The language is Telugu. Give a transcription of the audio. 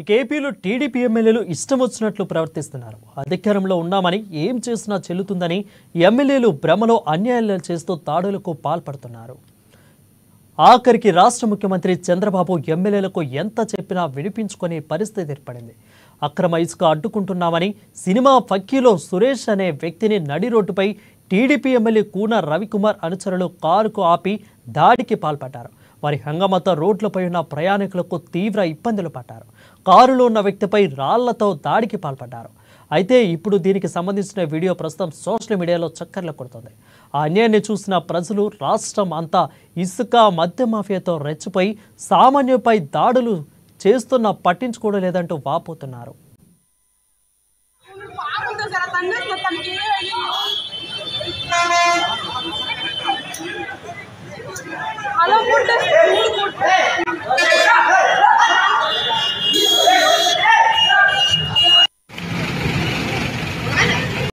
ఇక ఏపీలో టీడీపీ ఎమ్మెల్యేలు ఇష్టం వచ్చినట్లు ప్రవర్తిస్తున్నారు అధికారంలో ఉన్నామని ఏం చేసినా చెల్లుతుందని ఎమ్మెల్యేలు భ్రమలో అన్యాయాలు చేస్తూ తాడులకు పాల్పడుతున్నారు ఆఖరికి రాష్ట్ర ముఖ్యమంత్రి చంద్రబాబు ఎమ్మెల్యేలకు ఎంత చెప్పినా వినిపించుకునే పరిస్థితి ఏర్పడింది అక్రమ ఇసుక అడ్డుకుంటున్నామని సినిమా ఫక్కీలో సురేష్ అనే వ్యక్తిని నడి రోడ్డుపై టీడీపీ ఎమ్మెల్యే కూన రవికుమార్ అనుచరులు కారుకు ఆపి దాడికి పాల్పడ్డారు వారి హంగమత రోడ్లపై ఉన్న ప్రయాణికులకు తీవ్ర ఇబ్బందులు పడ్డారు కారులో ఉన్న వ్యక్తిపై రాళ్లతో దాడికి పాల్పడ్డారు అయితే ఇప్పుడు దీనికి సంబంధించిన వీడియో ప్రస్తుతం సోషల్ మీడియాలో చక్కర్లు కొడుతుంది ఆ అన్యాయాన్ని చూసిన ప్రజలు రాష్ట్రం అంతా ఇసుక మద్య మాఫియాతో రెచ్చిపోయి సామాన్యుపై దాడులు చేస్తున్న పట్టించుకోవడం లేదంటూ వాపోతున్నారు